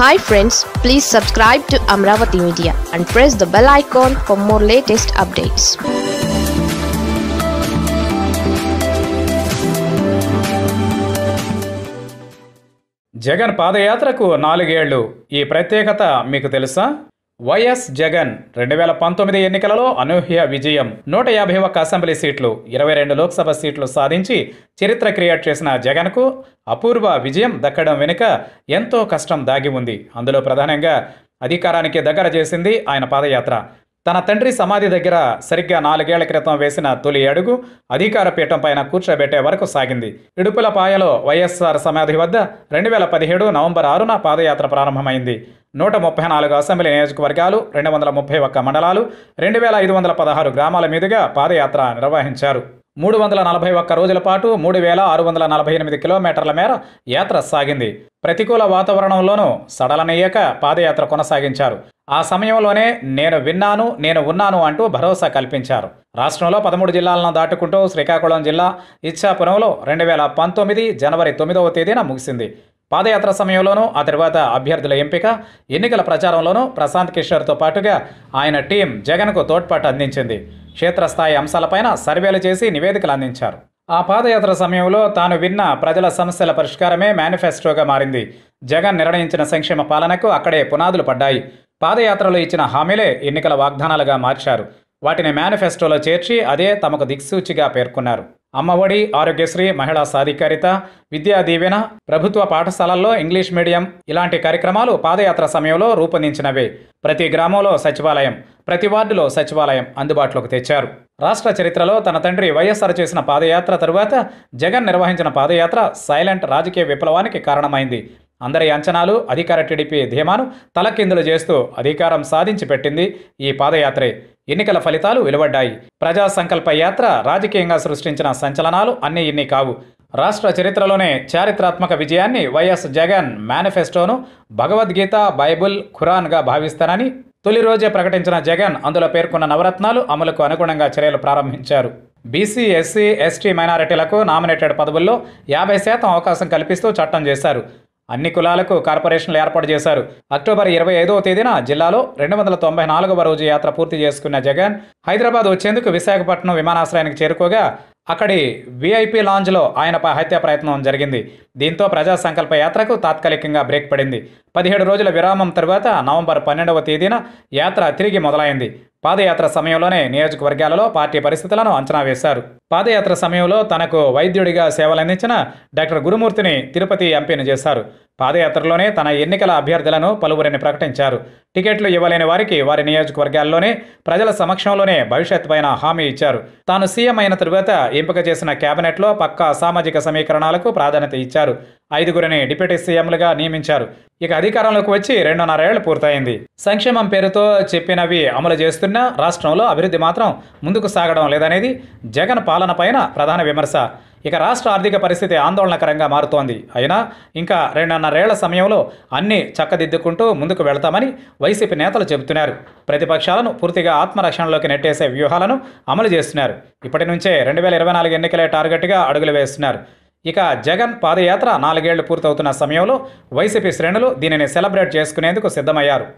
hi friends please subscribe to Amaravati media and press the bell icon for more latest updates Jagan పాదయాత్రకు నాలుగేళ్లు ఈ ప్రత్యేకత మీకు తెలుసా వైఎస్ జగన్ రెండు వేల పంతొమ్మిది ఎన్నికలలో అనూహ్య విజయం నూట యాభై ఒక్క అసెంబ్లీ సీట్లు ఇరవై రెండు లోక్సభ సీట్లు సాధించి చరిత్ర క్రియేట్ చేసిన జగన్కు అపూర్వ విజయం దక్కడం వెనుక ఎంతో కష్టం దాగి ఉంది అందులో ప్రధానంగా అధికారానికి దగ్గర చేసింది ఆయన పాదయాత్ర తన తండ్రి సమాధి దగ్గర సరిగ్గా నాలుగేళ్ల క్రితం వేసిన తొలి అడుగు అధికార పీఠం పైన కూర్చోబెట్టే వరకు సాగింది ఇడుపుల పాయలో వైఎస్ఆర్ సమాధి వద్ద రెండు వేల పదిహేడు నవంబర్ ఆరున పాదయాత్ర ప్రారంభమైంది నూట ముప్పై నాలుగు అసెంబ్లీ నియోజకవర్గాలు రెండు వందల ముప్పై ఒక్క మండలాలు రెండు వేల ఐదు వందల పదహారు గ్రామాల మీదుగా పాదయాత్ర నిర్వహించారు మూడు వందల నలభై ఒక్క రోజుల పాటు మూడు వేల ఆరు వందల నలభై ఎనిమిది కిలోమీటర్ల మేర యాత్ర సాగింది ప్రతికూల వాతావరణంలోనూ సడలనయ్యాక పాదయాత్ర కొనసాగించారు ఆ సమయంలోనే నేను విన్నాను నేను ఉన్నాను అంటూ భరోసా కల్పించారు రాష్ట్రంలో పదమూడు జిల్లాలను దాటుకుంటూ శ్రీకాకుళం జిల్లా ఇచ్చాపురంలో రెండు వేల పంతొమ్మిది జనవరి తొమ్మిదవ తేదీన ముగిసింది పాదయాత్ర సమయంలోనూ ఆ తర్వాత అభ్యర్థుల ఎంపిక ఎన్నికల ప్రచారంలోనూ ప్రశాంత్ కిషోర్తో పాటుగా ఆయన టీం జగన్కు తోడ్పాటు అందించింది క్షేత్రస్థాయి అంశాలపైన సర్వేలు చేసి నివేదికలు అందించారు ఆ పాదయాత్ర సమయంలో తాను విన్న ప్రజల సమస్యల పరిష్కారమే మేనిఫెస్టోగా మారింది జగన్ నిర్ణయించిన సంక్షేమ పాలనకు అక్కడే పునాదులు పడ్డాయి పాదయాత్రలో ఇచ్చిన హామీలే ఎన్నికల వాగ్దానాలుగా మార్చారు వాటిని మేనిఫెస్టోలో చేర్చి అదే తమకు దిక్సూచిగా పేర్కొన్నారు అమ్మఒడి ఆరోగ్యశ్రీ మహిళా సాధికారిత విద్యా దీవెన ప్రభుత్వ పాఠశాలల్లో ఇంగ్లీష్ మీడియం ఇలాంటి కార్యక్రమాలు పాదయాత్ర సమయంలో రూపొందించినవే ప్రతి గ్రామంలో సచివాలయం ప్రతి వార్డులో సచివాలయం అందుబాటులోకి తెచ్చారు రాష్ట్ర చరిత్రలో తన తండ్రి వైఎస్ఆర్ చేసిన పాదయాత్ర తరువాత జగన్ నిర్వహించిన పాదయాత్ర సైలెంట్ రాజకీయ విప్లవానికి కారణమైంది అందరి అంచనాలు అధికార టీడీపీ ధీమాను తలకిందులు చేస్తూ అధికారం సాధించి పెట్టింది ఈ పాదయాత్రే ఎన్నికల ఫలితాలు వెలువడ్డాయి ప్రజా సంకల్ప యాత్ర రాజకీయంగా సృష్టించిన సంచలనాలు అన్నీ ఇన్ని కావు రాష్ట్ర చరిత్రలోనే చారిత్రాత్మక విజయాన్ని వైఎస్ జగన్ మేనిఫెస్టోను భగవద్గీత బైబుల్ ఖురాన్గా భావిస్తానని తొలి రోజే ప్రకటించిన జగన్ అందులో పేర్కొన్న నవరత్నాలు అమలుకు అనుగుణంగా చర్యలు ప్రారంభించారు బీసీ ఎస్సీ ఎస్టీ మైనారిటీలకు నామినేటెడ్ పదవుల్లో యాభై శాతం అవకాశం కల్పిస్తూ చట్టం చేశారు అన్ని కులాలకు కార్పొరేషన్లు ఏర్పాటు చేశారు అక్టోబర్ ఇరవై ఐదవ తేదీన జిల్లాలో రెండు వందల తొంభై నాలుగవ రోజు యాత్ర పూర్తి చేసుకున్న జగన్ హైదరాబాద్ వచ్చేందుకు విశాఖపట్నం విమానాశ్రయానికి చేరుకోగా అక్కడి వీఐపీ లాంజ్లో ఆయనపై హత్య ప్రయత్నం జరిగింది దీంతో ప్రజా సంకల్ప యాత్రకు తాత్కాలికంగా బ్రేక్ పడింది పదిహేడు రోజుల విరామం తర్వాత నవంబర్ పన్నెండవ తేదీన యాత్ర తిరిగి మొదలైంది పాదయాత్ర సమయంలోనే నియోజకవర్గాలలో పార్టీ పరిస్థితులను అంచనా వేశారు పాదయాత్ర సమయంలో తనకు వైద్యుడిగా సేవలందించిన డాక్టర్ గురుమూర్తిని తిరుపతి ఎంపీని చేశారు పాదయాత్రలోనే తన ఎన్నికల అభ్యర్థులను పలువురిని ప్రకటించారు టికెట్లు ఇవ్వలేని వారికి వారి నియోజకవర్గాల్లోనే ప్రజల సమక్షంలోనే భవిష్యత్ పైన హామీ ఇచ్చారు తాను సీఎం అయిన తరువాత ఎంపిక చేసిన కేబినెట్లో పక్కా సామాజిక సమీకరణాలకు ప్రాధాన్యత ఇచ్చారు ఐదుగురిని డిప్యూటీ సీఎంలుగా నియమించారు ఇక అధికారంలోకి వచ్చి రెండున్నరేళ్లు పూర్తయింది సంక్షేమం పేరుతో చెప్పినవి అమలు చేస్తున్నా రాష్ట్రంలో అభివృద్ధి మాత్రం ముందుకు సాగడం లేదనేది జగన్ పాలనపైన ప్రధాన విమర్శ ఇక రాష్ట్ర ఆర్థిక పరిస్థితి ఆందోళనకరంగా మారుతోంది అయినా ఇంకా రెండున్నరేళ్ల సమయంలో అన్నీ చక్కదిద్దుకుంటూ ముందుకు వెళతామని వైసీపీ నేతలు చెబుతున్నారు ప్రతిపక్షాలను పూర్తిగా ఆత్మరక్షణలోకి నెట్టేసే వ్యూహాలను అమలు చేస్తున్నారు ఇప్పటి నుంచే రెండు వేల ఇరవై నాలుగు ఎన్నికలే టార్గెట్గా అడుగులు వేస్తున్నారు ఇక జగన్ పాదయాత్ర నాలుగేళ్లు పూర్తవుతున్న సమయంలో వైసీపీ శ్రేణులు దీనిని సెలబ్రేట్ చేసుకునేందుకు సిద్ధమయ్యారు